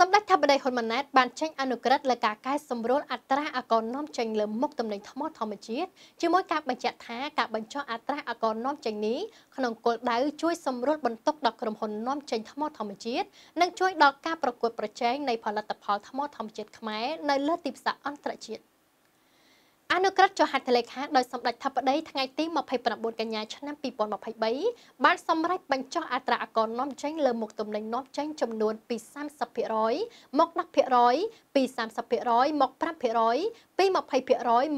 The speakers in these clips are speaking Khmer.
សម្ដេចថាបតីហ៊ុនម៉ាណែតបានចេញអនុក្រឹត្យលើការកែសម្រួលអត្រាអកនំចេញលើមុខទំនិញថ្មធម្មជាតិជាមួយការបញ្ជាក់ថាការបញ្ចុះអត្រាអកនំចេញនេះក្នុងគោលដៅជួយសម្រួលបន្ទុកដល់ក្រុមហ៊ុននាំចេញថ្មធម្មជាតិនិងជួយដល់ការប្រកួតប្រជែងនៃផលិតផលថ្មធម្មជាតិខ្មែរនៅលើទីផ្សារអន្តរជាតិ។អនុក្រឹត្យចុះហត្ថលេខាដោយសម្ដេចថាបតីថ្ងៃទី29កញ្ញាឆ្នាំ2023បានសម្រេចបញ្ចុះអត្រាអាករនាំចេញលើមុខទំនិញនាំចេញចំនួនពី30%មក10%ពី30%មក5%ពី20%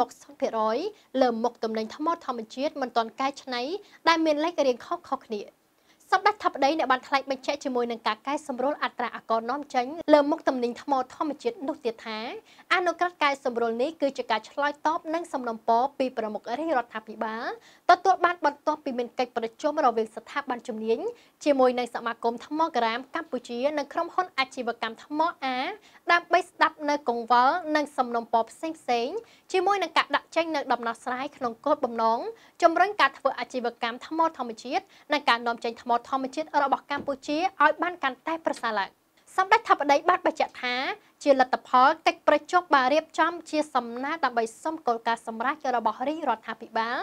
មក0%លើមុខទំនិញថ្ម ធម្មជាតិមិនទាន់កែច្នៃដែលមានលេខរៀងខុសៗគ្នា។សម្ដេចថាបដីអ្នកបានថ្លែងបញ្ជាក់ជាមួយនឹងការកែសម្រួលអត្រាអាករនាំចេញលើមុខទំនិញថ្មធម្មជាតិនោះទៀតថាអនុក្រឹត្យកែសម្រួលនេះគឺជាការឆ្លើយតបនឹងសំណពរពីប្រមុខរាជរដ្ឋាភិបាលទទួលបានបន្ទាប់ពីមានកិច្ចប្រជុំរវាងស្ថាប័នជំនាញជាមួយនឹងសមាគមថ្មក្រាមកម្ពុជានិងក្រុមហ៊ុនអាជីវកម្មថ្មអា ដើម្បីស្ដាប់នៅកង្វល់និងសំណពរផ្សេងផ្សេងជាមួយនឹងការដាក់ចេញនៅដំណោះស្រាយក្នុងគោលបំណងជំរុញការធ្វើអាជីវកម្មថ្មធម្មជាតិនិងការនាំចេញថ្មធម្មជាតិរបស់កម្ពុជាឲ្យបានកាន់តែប្រសើរឡើងសម្ដេចថាបតី បានបញ្ជាក់ថា ជាលទ្ធផលកិច្ចប្រជុំបានរៀបចំ ជាសំណើដើម្បីសុំគោលការណ៍សម្រាប់របស់រាជរដ្ឋាភិបាល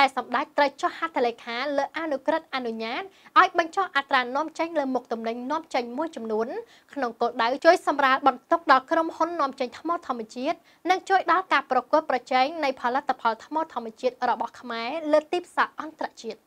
ដែលសម្ដេចត្រូវចុះហត្ថលេខាលើអនុក្រឹត្យអនុញ្ញាតឲ្យ បញ្ចុះអត្រានាំចេញលើមុខតំណែងនាំចេញមួយចំនួនក្នុងគោលដៅជួយសម្រាលបន្ទុកដល់ក្រុមហ៊ុននាំចេញថ្ម ធម្មជាតិនិងជួយដល់ការប្រកួតប្រជែងនៃផលិតផលថ្មធម្មជាតិរបស់ខ្មែរលើទីផ្សារអន្តរជាតិ